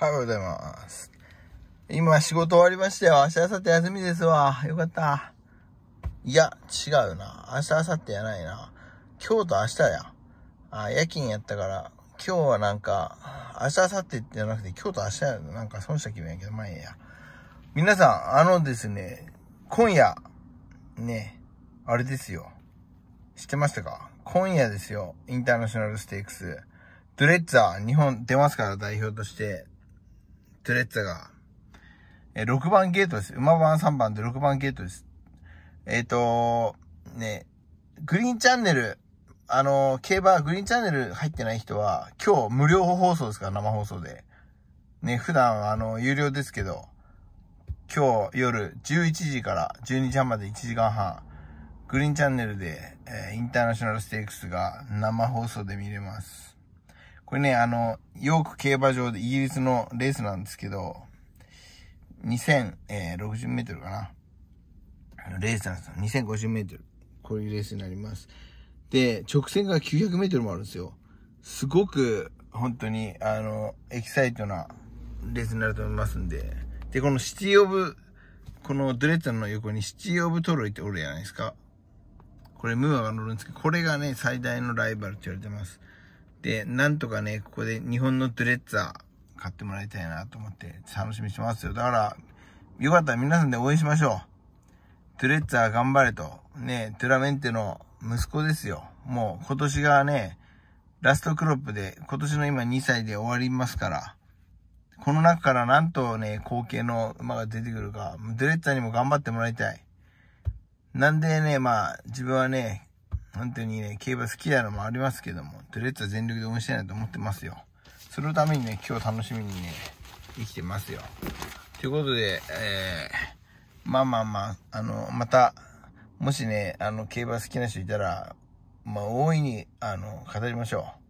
おはようございます。今仕事終わりましたよ。明日、明後日休みですわ。よかった。いや、違うな。明日、明後日やないな。今日と明日や。あ、夜勤やったから、今日はなんか、明日、明後日ってじゃなくて、今日と明日や。なんか損した気分やけど、まあいいや。皆さん、あのですね、今夜、ね、あれですよ。知ってましたか今夜ですよ。インターナショナルステークス。ドレッツァー、日本出ますから代表として。ドゥレッツァが、え6番ゲートです。馬番3番で6番ゲートです。えっ、ー、とね、グリーンチャンネル、あの競馬、グリーンチャンネル入ってない人は、今日無料放送ですから、生放送で。ね、普段あの、有料ですけど、今日夜11時から12時半まで1時間半、グリーンチャンネルで、えー、インターナショナルステークスが生放送で見れます。これね、あの、ヨーク競馬場でイギリスのレースなんですけど、2060メートルかな。あのレースなんですよ。2050メートル。こういうレースになります。で、直線が900メートルもあるんですよ。すごく、本当に、あの、エキサイトなレースになると思いますんで。で、このシティオブ、このドレッツの横にシティオブトロイっておるじゃないですか。これムーアが乗るんですけど、これがね、最大のライバルって言われてます。で、なんとかね、ここで日本のドレッツァー買ってもらいたいなと思って楽しみにしてますよ。だから、よかったら皆さんで応援しましょう。ドレッツァー頑張れと。ね、トゥラメンテの息子ですよ。もう今年がね、ラストクロップで、今年の今2歳で終わりますから、この中からなんとね、後継の馬が出てくるか、ドレッツァーにも頑張ってもらいたい。なんでね、まあ、自分はね、本当にね、競馬好きなのもありますけども、とりあえずは全力で応援したいなと思ってますよ。そのためにね、今日楽しみにね、生きてますよ。ということで、えー、まあまあまあ、あの、また、もしね、あの、競馬好きな人いたら、まあ、大いに、あの、語りましょう。